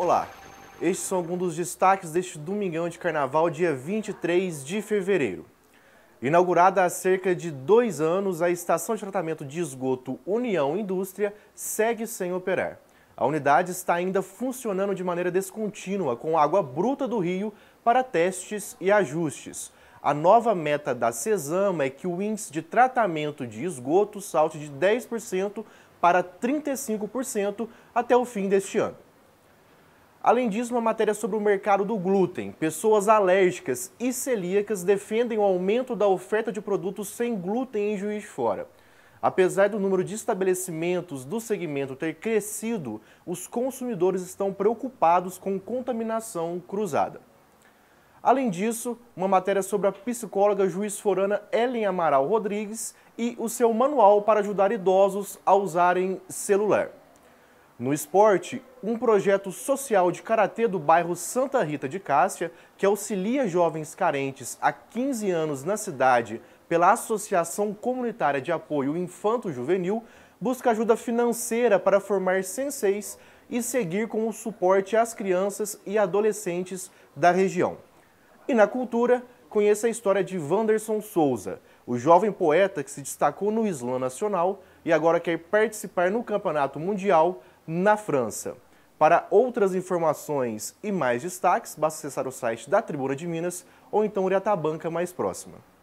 Olá, estes são alguns dos destaques deste Domingão de Carnaval, dia 23 de fevereiro. Inaugurada há cerca de dois anos, a estação de tratamento de esgoto União Indústria segue sem operar. A unidade está ainda funcionando de maneira descontínua com água bruta do rio para testes e ajustes. A nova meta da CESAMA é que o índice de tratamento de esgoto salte de 10% para 35% até o fim deste ano. Além disso, uma matéria sobre o mercado do glúten. Pessoas alérgicas e celíacas defendem o aumento da oferta de produtos sem glúten em Juiz de Fora. Apesar do número de estabelecimentos do segmento ter crescido, os consumidores estão preocupados com contaminação cruzada. Além disso, uma matéria sobre a psicóloga juiz forana Ellen Amaral Rodrigues e o seu manual para ajudar idosos a usarem celular. No esporte, um projeto social de karatê do bairro Santa Rita de Cássia, que auxilia jovens carentes há 15 anos na cidade pela Associação Comunitária de Apoio Infanto Juvenil, busca ajuda financeira para formar senseis e seguir com o suporte às crianças e adolescentes da região. E na cultura, conheça a história de Wanderson Souza, o jovem poeta que se destacou no Islã Nacional e agora quer participar no Campeonato Mundial na França. Para outras informações e mais destaques, basta acessar o site da Tribuna de Minas ou então ir até a banca mais próxima.